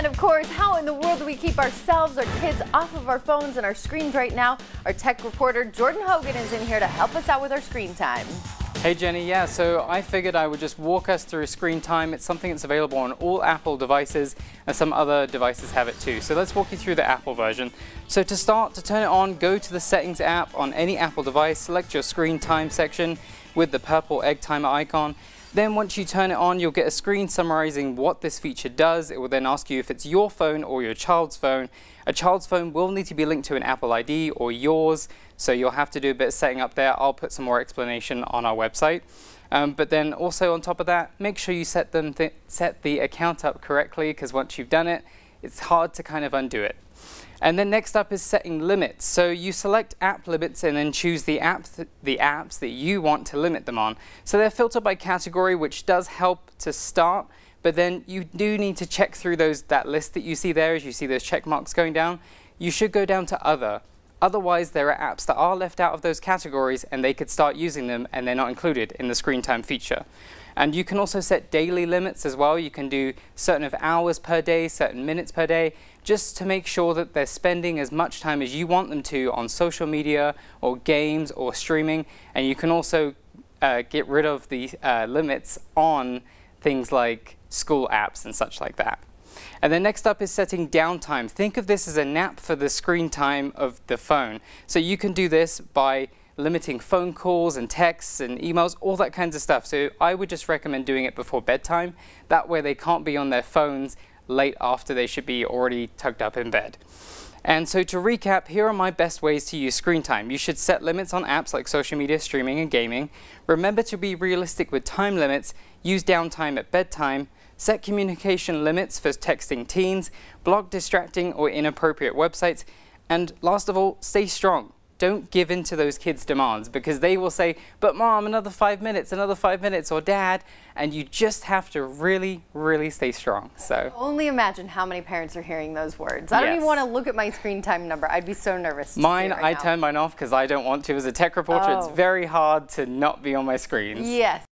And of course, how in the world do we keep ourselves, our kids off of our phones and our screens right now? Our tech reporter Jordan Hogan is in here to help us out with our screen time. Hey Jenny, yeah, so I figured I would just walk us through screen time. It's something that's available on all Apple devices and some other devices have it too. So let's walk you through the Apple version. So to start, to turn it on, go to the settings app on any Apple device, select your screen time section with the purple egg timer icon. Then once you turn it on, you'll get a screen summarizing what this feature does. It will then ask you if it's your phone or your child's phone. A child's phone will need to be linked to an Apple ID or yours, so you'll have to do a bit of setting up there. I'll put some more explanation on our website. Um, but then also on top of that, make sure you set, them th set the account up correctly because once you've done it, it's hard to kind of undo it. And then next up is setting limits. So you select app limits and then choose the, app th the apps that you want to limit them on. So they're filtered by category, which does help to start, but then you do need to check through those that list that you see there as you see those check marks going down. You should go down to other Otherwise, there are apps that are left out of those categories and they could start using them and they're not included in the screen time feature. And you can also set daily limits as well. You can do certain of hours per day, certain minutes per day, just to make sure that they're spending as much time as you want them to on social media or games or streaming. And you can also uh, get rid of the uh, limits on things like school apps and such like that. And then next up is setting downtime. Think of this as a nap for the screen time of the phone. So you can do this by limiting phone calls and texts and emails, all that kinds of stuff. So I would just recommend doing it before bedtime. That way they can't be on their phones late after they should be already tucked up in bed. And so to recap, here are my best ways to use screen time. You should set limits on apps like social media, streaming, and gaming. Remember to be realistic with time limits. Use downtime at bedtime. Set communication limits for texting teens. Block distracting or inappropriate websites. And last of all, stay strong don't give in to those kids' demands because they will say, but mom, another five minutes, another five minutes, or dad, and you just have to really, really stay strong. So only imagine how many parents are hearing those words. I yes. don't even want to look at my screen time number. I'd be so nervous. Mine, right I now. turn mine off because I don't want to. As a tech reporter, oh. it's very hard to not be on my screens. Yes.